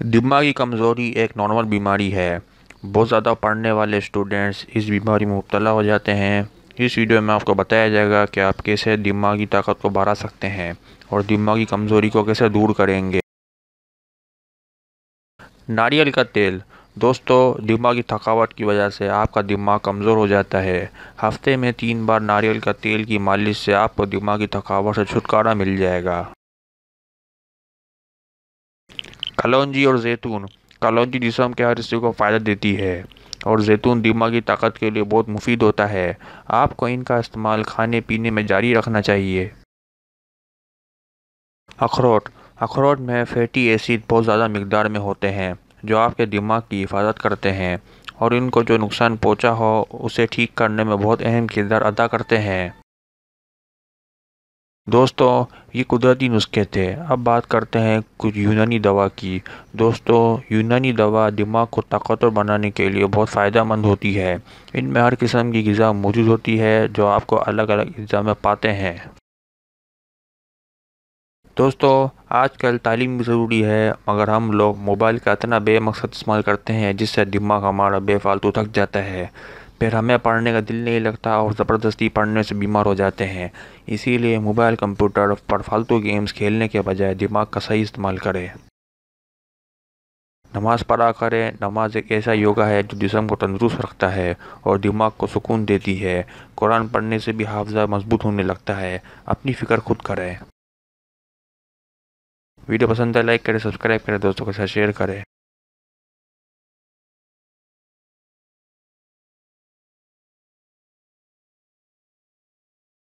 दिमागी कमज़ोरी एक नॉर्मल बीमारी है बहुत ज़्यादा पढ़ने वाले स्टूडेंट्स इस बीमारी में मुबतला हो जाते हैं इस वीडियो में आपको बताया जाएगा कि आप कैसे दिमागी ताकत को बढ़ा सकते हैं और दिमागी कमज़ोरी को कैसे दूर करेंगे नारियल का तेल दोस्तों दिमागी थकावट की वजह से आपका दिमाग कमज़ोर हो जाता है हफ्ते में तीन बार नारियल का तेल की मालिश से आपको दिमागी थकावट से छुटकारा मिल जाएगा कलौजी और जैतून कलौजी जिसम के हर हिस्से को फ़ायदा देती है और जैतून दिमागी ताकत के लिए बहुत मुफीद होता है आपको इनका इस्तेमाल खाने पीने में जारी रखना चाहिए अखरोट अखरोट में फैटी एसिड बहुत ज़्यादा मकदार में होते हैं जो आपके दिमाग की हिफाजत करते हैं और इनको जो नुकसान पहुंचा हो उसे ठीक करने में बहुत अहम किरदार अदा करते हैं दोस्तों ये कुदरती नुस्खे थे अब बात करते हैं कुछ यूनानी दवा की दोस्तों यूनानी दवा दिमाग को ताकतवर बनाने के लिए बहुत फ़ायदा मंद होती है इनमें हर किस्म की गज़ा मौजूद होती है जो आपको अलग अलग गज़ा में पाते हैं दोस्तों आजकल तालीम भी ज़रूरी है मगर हम लोग मोबाइल का इतना बेमकसद इस्तेमाल करते हैं जिससे दिमाग हमारा बेफालतू थक जाता है फिर हमें पढ़ने का दिल नहीं लगता और ज़बरदस्ती पढ़ने से बीमार हो जाते हैं इसीलिए मोबाइल कंप्यूटर पर फालतू गेम्स खेलने के बजाय दिमाग का सही इस्तेमाल करें नमाज़ पढ़ा करें नमाज एक ऐसा योगा है जो जिसम को तंदुरुस्त रखता है और दिमाग को सुकून देती है कुरान पढ़ने से भी हाफजा मजबूत होने लगता है अपनी फ़िक्र खुद करें वीडियो पसंद है लाइक करें सब्सक्राइब करें दोस्तों के साथ शेयर करें